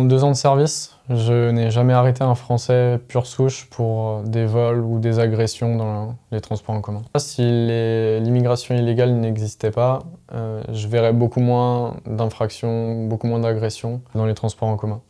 En deux ans de service, je n'ai jamais arrêté un Français pure souche pour euh, des vols ou des agressions dans les transports en commun. Si l'immigration illégale n'existait pas, euh, je verrais beaucoup moins d'infractions, beaucoup moins d'agressions dans les transports en commun.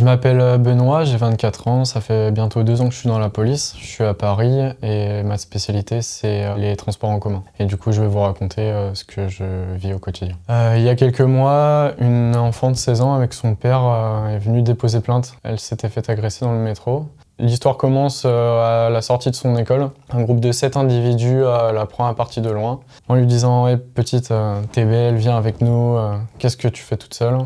Je m'appelle euh, Benoît, j'ai 24 ans, ça fait bientôt deux ans que je suis dans la police. Je suis à Paris et ma spécialité c'est euh, les transports en commun. Et du coup je vais vous raconter euh, ce que je vis au quotidien. il y a quelques mois, une enfant de 16 ans avec son père est venue déposer plainte. Elle s'était fait agresser dans le métro. L'histoire commence à la sortie de son école. Un groupe de 7 individus la prend à partie de loin en lui disant hé eh, petite, t'es belle, viens avec nous, qu'est-ce que tu fais toute seule ?»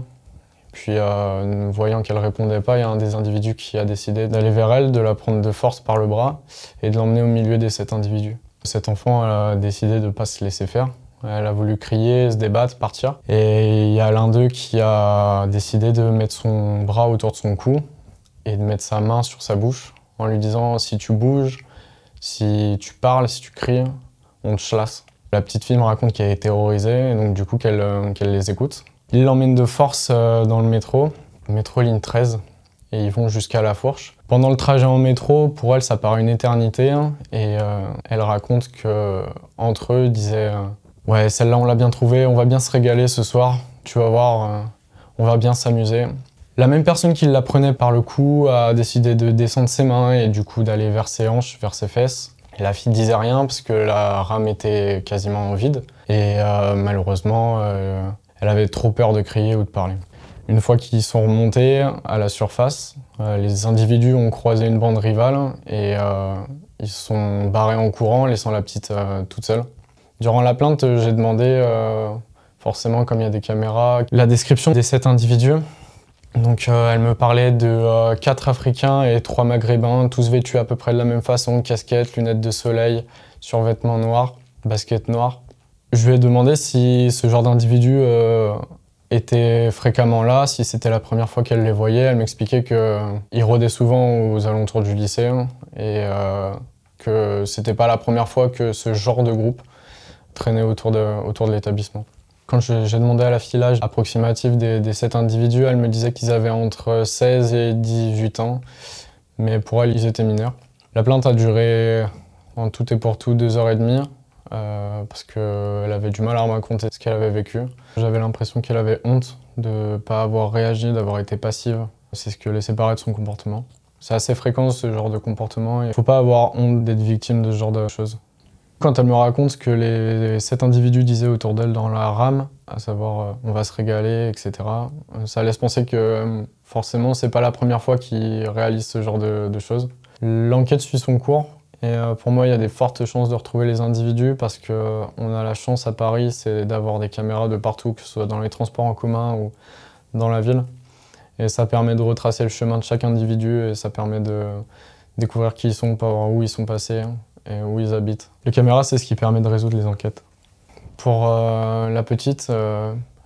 Puis, euh, voyant qu'elle répondait pas, il y a un des individus qui a décidé d'aller vers elle, de la prendre de force par le bras et de l'emmener au milieu des sept individus. Cette enfant a décidé de ne pas se laisser faire. Elle a voulu crier, se débattre, partir. Et il y a l'un d'eux qui a décidé de mettre son bras autour de son cou et de mettre sa main sur sa bouche en lui disant si tu bouges, si tu parles, si tu cries, on te chasse. » La petite fille me raconte qu'elle est terrorisée et donc du coup qu'elle euh, les écoute. Il l'emmène de force euh, dans le métro, métro ligne 13, et ils vont jusqu'à La Fourche. Pendant le trajet en métro, pour elle, ça part une éternité, hein, et euh, elle raconte que entre eux, ils disaient euh, Ouais, celle-là, on l'a bien trouvée, on va bien se régaler ce soir, tu vas voir, on va bien s'amuser. » La même personne qui la prenait par le coup a décidé de descendre ses mains et du coup d'aller vers ses hanches, vers ses fesses. Et la fille disait rien parce que la rame était quasiment vide. Et malheureusement, elle avait trop peur de crier ou de parler. Une fois qu'ils sont remontés à la surface, euh, les individus ont croisé une bande rivale et euh, ils sont barrés en courant, laissant la petite euh, toute seule. Durant la plainte, j'ai demandé, forcément comme il y a des caméras, la description des sept individus. Donc elle me parlait de quatre Africains et trois Maghrébins, tous vêtus à peu près de la même façon, casquettes, lunettes de soleil, survêtements noirs, baskets noires, je lui ai demandé si ce genre d'individus euh, était fréquemment là, si c'était la première fois qu'elle les voyait. Elle m'expliquait qu'ils euh, rôdaient souvent aux alentours du lycée hein, et que euh, que c'était pas la première fois que ce genre de groupe traînait autour de, autour de l'établissement. Quand j'ai demandé à l'affilage approximatif des, sept individus, elle me disait qu'ils avaient entre 16 et 18 ans, mais pour elle, ils étaient mineurs. La plainte a duré en tout et pour tout deux heures et demie. Euh, parce qu'elle avait du mal à raconter ce qu'elle avait vécu. J'avais l'impression qu'elle avait honte de ne pas avoir réagi, d'avoir été passive. C'est ce que laissait paraître de son comportement. C'est assez fréquent ce genre de comportement il ne faut pas avoir honte d'être victime de ce genre de choses. Quand elle me raconte ce que les sept individus disaient autour d'elle dans la rame, à savoir euh, on va se régaler, etc., euh, ça laisse penser que forcément, forcément c'est pas la première fois qu'ils réalisent ce genre de choses. L'enquête suit son cours, euh, pour moi, il y a des fortes chances de retrouver les individus parce qu'on euh, a la chance à Paris, c'est d'avoir des caméras de partout, que ce soit dans les transports en commun ou dans la ville. Et ça permet de retracer le chemin de chaque individu et ça permet de découvrir qui ils sont, par où ils sont passés et où ils habitent. Les caméras, c'est ce qui permet de résoudre les enquêtes. Pour euh, la petite,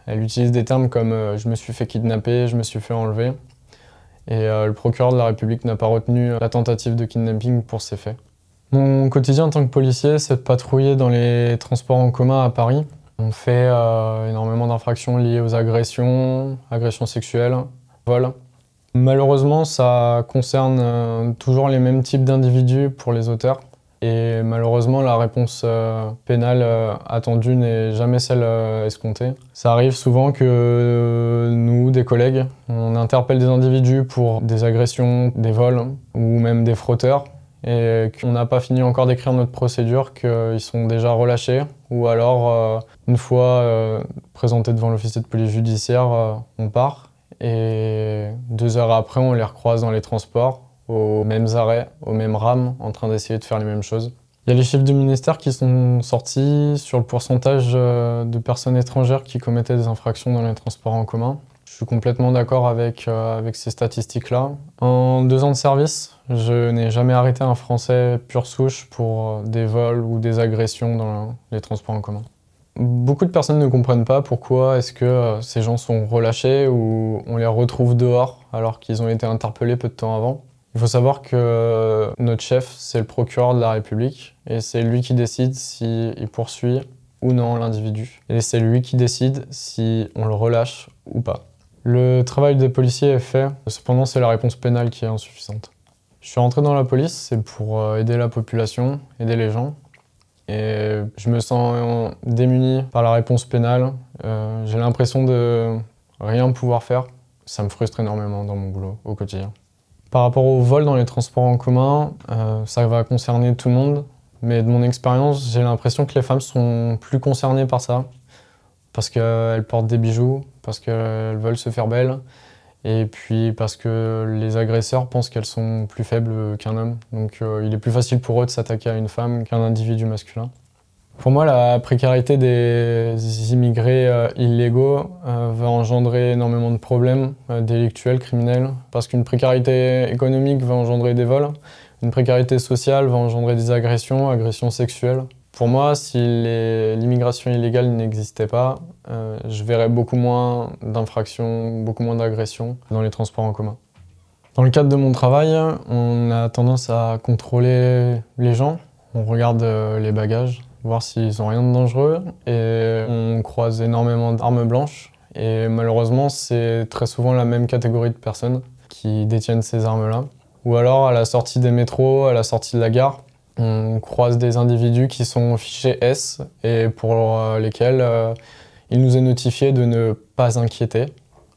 elle utilise des termes comme je me suis fait kidnapper, je me suis fait enlever ». Et le procureur de la République n'a pas retenu la tentative de kidnapping pour ses faits. Mon quotidien en tant que policier, c'est de patrouiller dans les transports en commun à Paris. On fait euh, énormément d'infractions liées aux agressions, agressions sexuelles, vols. Malheureusement, ça concerne euh, toujours les mêmes types d'individus pour les auteurs. Et malheureusement, la réponse euh, pénale attendue n'est jamais celle escomptée. Ça arrive souvent que nous, des collègues, on interpelle des individus pour des agressions, des vols ou même des frotteurs et qu'on n'a pas fini encore d'écrire notre procédure, qu'ils sont déjà relâchés, ou alors euh, une fois euh, présentés devant l'officier de police judiciaire, euh, on part, et deux heures après, on les recroise dans les transports, aux mêmes arrêts, aux mêmes rames, en train d'essayer de faire les mêmes choses. Il y a les chiffres du ministère qui sont sortis sur le pourcentage de personnes étrangères qui commettaient des infractions dans les transports en commun. Je suis complètement d'accord euh, avec, ces statistiques-là. En deux ans de service, je n'ai jamais arrêté un Français pure souche pour euh, des vols ou des agressions dans les transports en commun. Beaucoup de personnes ne comprennent pas pourquoi est-ce que euh, ces gens sont relâchés ou on les retrouve dehors alors qu'ils ont été interpellés peu de temps avant. Il faut savoir que notre chef, c'est le procureur de la République et c'est lui qui décide s'il poursuit ou non l'individu. Et c'est lui qui décide si on le relâche ou pas. Le travail des policiers est fait, cependant c'est la réponse pénale qui est insuffisante. Je suis rentré dans la police, c'est pour euh, aider la population, aider les gens. Et je me sens euh, démuni par la réponse pénale. Euh, j'ai l'impression de rien pouvoir faire. Ça me frustre énormément dans mon boulot au quotidien. Par rapport au vol dans les transports en commun, ça va concerner tout le monde, mais de mon expérience, j'ai l'impression que les femmes sont plus concernées par ça, parce qu'elles portent des bijoux, parce qu'elles veulent se faire belles et puis parce que les agresseurs pensent qu'elles sont plus faibles qu'un homme. Donc euh, il est plus facile pour eux de s'attaquer à une femme qu'un individu masculin. Pour moi, la précarité des immigrés euh, illégaux euh, va engendrer énormément de problèmes délictuels, criminels, parce qu'une précarité économique va engendrer des vols, une précarité sociale va engendrer des agressions, agressions sexuelles. Pour moi, si l'immigration illégale n'existait pas, euh, je verrais beaucoup moins d'infractions, beaucoup moins d'agressions dans les transports en commun. Dans le cadre de mon travail, on a tendance à contrôler les gens. On regarde euh, les bagages, voir s'ils ont rien de dangereux. Et on croise énormément d'armes blanches. Et malheureusement, c'est très souvent la même catégorie de personnes qui détiennent ces armes-là. Ou alors à la sortie des métros, à la sortie de la gare, on croise des individus qui sont fichés S et pour euh, lesquels euh, il nous est notifié de ne pas inquiéter,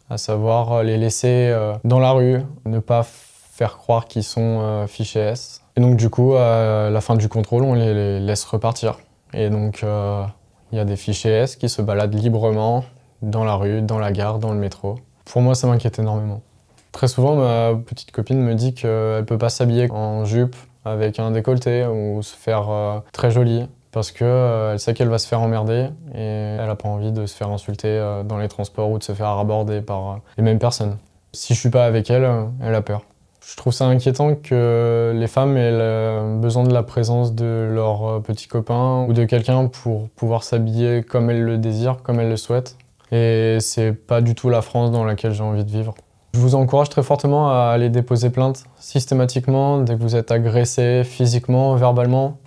à savoir euh, les laisser dans la rue, ne pas faire croire qu'ils sont fichés S. Et donc du coup, à la fin du contrôle, on les, laisse repartir. Et donc il y a des fichés S qui se baladent librement dans la rue, dans la gare, dans le métro. Pour moi, ça m'inquiète énormément. Très souvent, ma petite copine me dit qu'elle peut pas s'habiller en jupe, avec un décolleté ou se faire euh, très jolie parce qu'elle euh, sait qu'elle va se faire emmerder et elle n'a pas envie de se faire insulter euh, dans les transports ou de se faire aborder par les mêmes personnes. Si je suis pas avec elle, elle a peur. Je trouve ça inquiétant que les femmes aient besoin de la présence de leur petit copain ou de quelqu'un pour pouvoir s'habiller comme elles le désirent, comme elles le souhaitent. Et c'est pas du tout la France dans laquelle j'ai envie de vivre. Je vous encourage très fortement à aller déposer plainte systématiquement dès que vous êtes agressé physiquement, verbalement.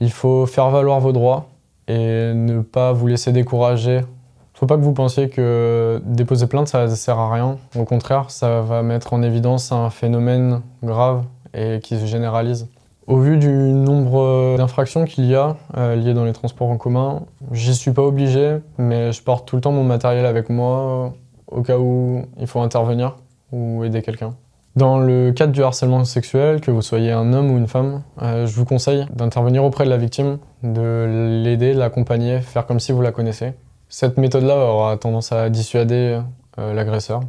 Il faut faire valoir vos droits et ne pas vous laisser décourager. Il ne Faut pas que vous pensiez que déposer plainte ça ne sert à rien. Au contraire, ça va mettre en évidence un phénomène grave et qui se généralise. Au vu du nombre d'infractions qu'il y a euh, liées dans les transports en commun, j'y suis pas obligé, mais je porte tout le temps mon matériel avec moi au cas où il faut intervenir ou aider quelqu'un. Dans le cadre du harcèlement sexuel, que vous soyez un homme ou une femme, euh, je vous conseille d'intervenir auprès de la victime, de l'aider, l'accompagner, faire comme si vous la connaissez. Cette méthode-là aura tendance à dissuader euh, l'agresseur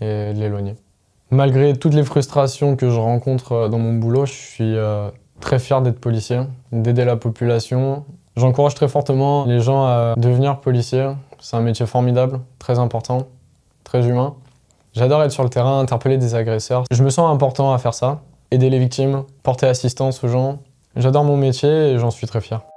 et l'éloigner. Malgré toutes les frustrations que je rencontre euh, dans mon boulot, je suis très fier d'être policier, d'aider la population. J'encourage très fortement les gens à devenir policier. C'est un métier formidable, très important très humain. J'adore être sur le terrain, interpeller des agresseurs. Je me sens important à faire ça, aider les victimes, porter assistance aux gens. J'adore mon métier et j'en suis très fier.